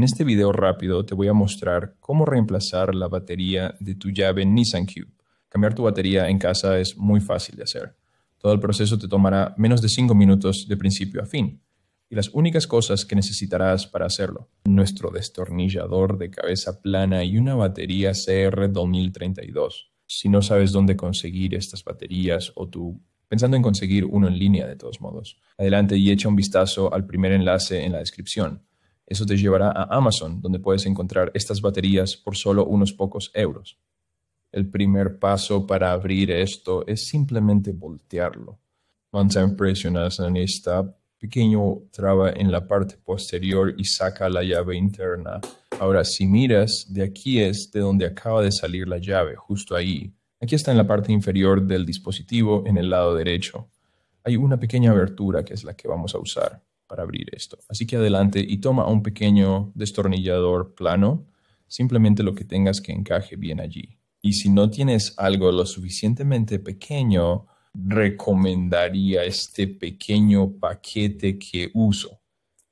En este video rápido te voy a mostrar cómo reemplazar la batería de tu llave Nissan Cube. Cambiar tu batería en casa es muy fácil de hacer. Todo el proceso te tomará menos de 5 minutos de principio a fin. Y las únicas cosas que necesitarás para hacerlo, nuestro destornillador de cabeza plana y una batería CR 2032. Si no sabes dónde conseguir estas baterías o tú pensando en conseguir uno en línea de todos modos, adelante y echa un vistazo al primer enlace en la descripción eso te llevará a Amazon, donde puedes encontrar estas baterías por solo unos pocos euros. El primer paso para abrir esto es simplemente voltearlo. Vamos a en esta pequeño traba en la parte posterior y saca la llave interna. Ahora, si miras, de aquí es de donde acaba de salir la llave, justo ahí. Aquí está en la parte inferior del dispositivo, en el lado derecho. Hay una pequeña abertura que es la que vamos a usar para abrir esto. Así que adelante y toma un pequeño destornillador plano, simplemente lo que tengas que encaje bien allí. Y si no tienes algo lo suficientemente pequeño, recomendaría este pequeño paquete que uso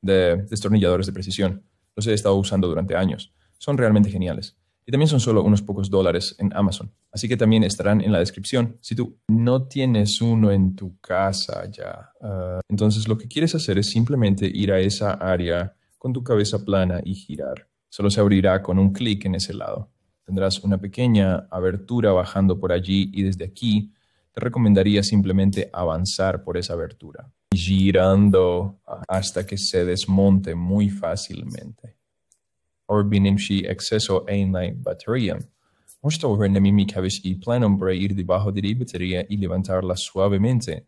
de destornilladores de precisión. Los he estado usando durante años. Son realmente geniales y también son solo unos pocos dólares en Amazon. Así que también estarán en la descripción. Si tú no tienes uno en tu casa ya, ah, entonces lo que quieres hacer es simplemente ir a esa área con tu cabeza plana y girar. Solo se abrirá con un clic en ese lado. Tendrás una pequeña abertura bajando por allí y desde aquí te recomendaría simplemente avanzar por esa abertura, girando hasta que se desmonte muy fácilmente orbi exceso en batería. Esta horrenda mímica vez y plano para ir debajo de la batería y levantarla suavemente.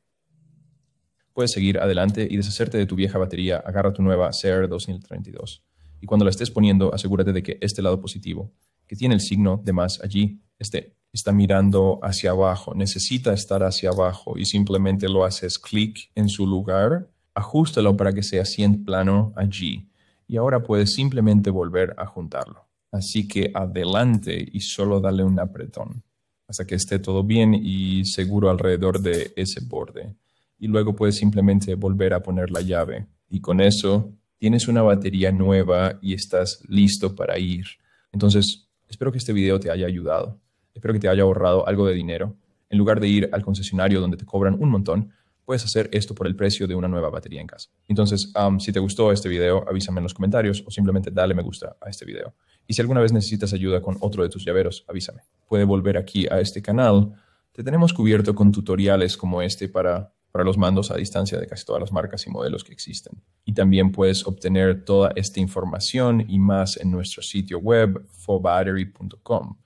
Puedes seguir adelante y deshacerte de tu vieja batería, agarra tu nueva CR 2032. Y cuando la estés poniendo, asegúrate de que este lado positivo, que tiene el signo de más allí, esté está mirando hacia abajo, necesita estar hacia abajo y simplemente lo haces clic en su lugar, ajustalo para que sea 100 plano allí y ahora puedes simplemente volver a juntarlo. Así que adelante y solo dale un apretón hasta que esté todo bien y seguro alrededor de ese borde. Y luego puedes simplemente volver a poner la llave. Y con eso tienes una batería nueva y estás listo para ir. Entonces, espero que este video te haya ayudado. Espero que te haya ahorrado algo de dinero. En lugar de ir al concesionario donde te cobran un montón, puedes hacer esto por el precio de una nueva batería en casa. Entonces, um, si te gustó este video, avísame en los comentarios o simplemente dale me gusta a este video. Y si alguna vez necesitas ayuda con otro de tus llaveros, avísame. Puede volver aquí a este canal. Te tenemos cubierto con tutoriales como este para, para los mandos a distancia de casi todas las marcas y modelos que existen. Y también puedes obtener toda esta información y más en nuestro sitio web fobattery.com.